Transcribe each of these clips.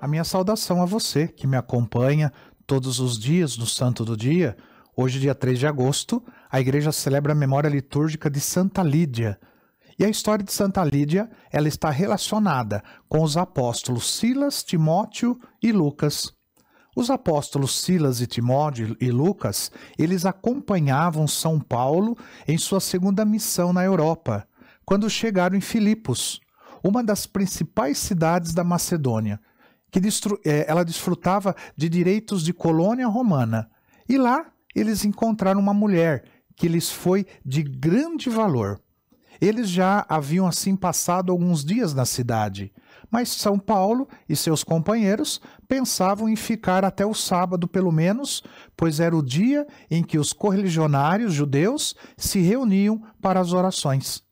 A minha saudação a você que me acompanha todos os dias no Santo do Dia. Hoje, dia 3 de agosto, a igreja celebra a memória litúrgica de Santa Lídia. E a história de Santa Lídia, ela está relacionada com os apóstolos Silas, Timóteo e Lucas. Os apóstolos Silas e Timóteo e Lucas, eles acompanhavam São Paulo em sua segunda missão na Europa, quando chegaram em Filipos, uma das principais cidades da Macedônia que é, ela desfrutava de direitos de colônia romana. E lá eles encontraram uma mulher que lhes foi de grande valor. Eles já haviam assim passado alguns dias na cidade, mas São Paulo e seus companheiros pensavam em ficar até o sábado, pelo menos, pois era o dia em que os correligionários judeus se reuniam para as orações.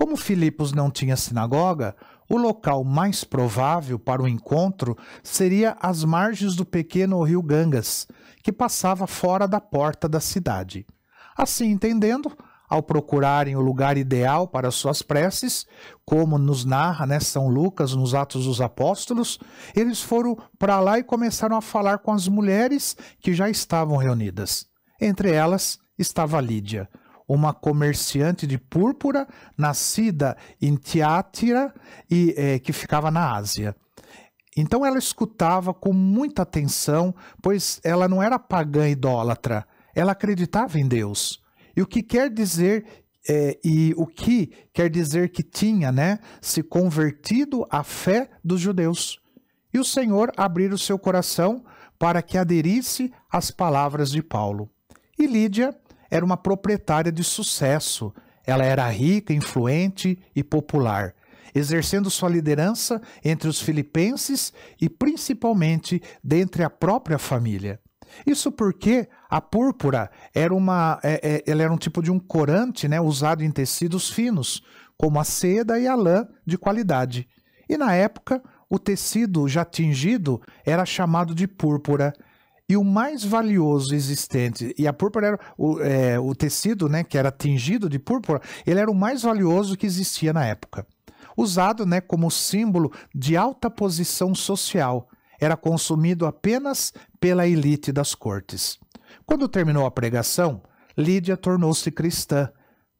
Como Filipos não tinha sinagoga, o local mais provável para o encontro seria as margens do pequeno rio Gangas, que passava fora da porta da cidade. Assim entendendo, ao procurarem o lugar ideal para suas preces, como nos narra né, São Lucas nos Atos dos Apóstolos, eles foram para lá e começaram a falar com as mulheres que já estavam reunidas. Entre elas estava Lídia, uma comerciante de púrpura, nascida em Tiátira, e, é, que ficava na Ásia. Então ela escutava com muita atenção, pois ela não era pagã idólatra, ela acreditava em Deus. E o que quer dizer é, e o que quer dizer que tinha, né, se convertido à fé dos judeus. E o Senhor abrir o seu coração para que aderisse às palavras de Paulo. E Lídia era uma proprietária de sucesso. Ela era rica, influente e popular, exercendo sua liderança entre os filipenses e principalmente dentre a própria família. Isso porque a púrpura era uma, é, é, ela era um tipo de um corante, né, usado em tecidos finos, como a seda e a lã de qualidade. E na época, o tecido já tingido era chamado de púrpura e o mais valioso existente. E a púrpura era o, é, o tecido, né, que era tingido de púrpura, ele era o mais valioso que existia na época. Usado né, como símbolo de alta posição social, era consumido apenas pela elite das cortes. Quando terminou a pregação, Lídia tornou-se cristã.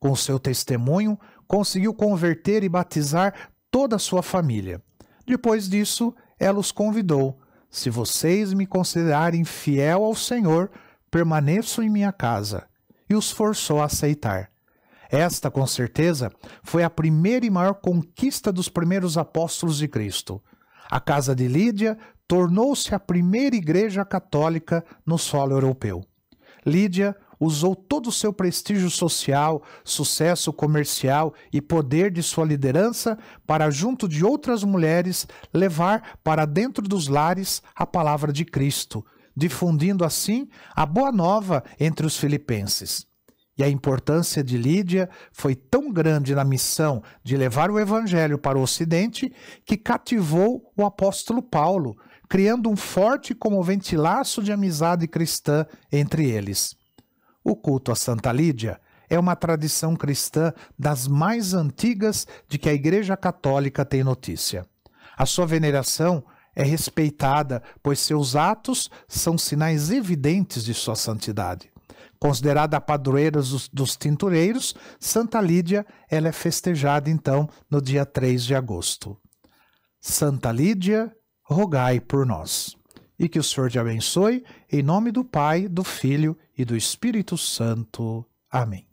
Com seu testemunho, conseguiu converter e batizar toda a sua família. Depois disso, ela os convidou se vocês me considerarem fiel ao Senhor, permaneço em minha casa. E os forçou a aceitar. Esta, com certeza, foi a primeira e maior conquista dos primeiros apóstolos de Cristo. A casa de Lídia tornou-se a primeira igreja católica no solo europeu. Lídia usou todo o seu prestígio social, sucesso comercial e poder de sua liderança para, junto de outras mulheres, levar para dentro dos lares a palavra de Cristo, difundindo assim a boa nova entre os filipenses. E a importância de Lídia foi tão grande na missão de levar o evangelho para o ocidente que cativou o apóstolo Paulo, criando um forte e comovente laço de amizade cristã entre eles. O culto a Santa Lídia é uma tradição cristã das mais antigas de que a Igreja Católica tem notícia. A sua veneração é respeitada, pois seus atos são sinais evidentes de sua santidade. Considerada a padroeira dos, dos tintureiros, Santa Lídia ela é festejada então no dia 3 de agosto. Santa Lídia, rogai por nós e que o Senhor te abençoe, em nome do Pai, do Filho e do Espírito Santo. Amém.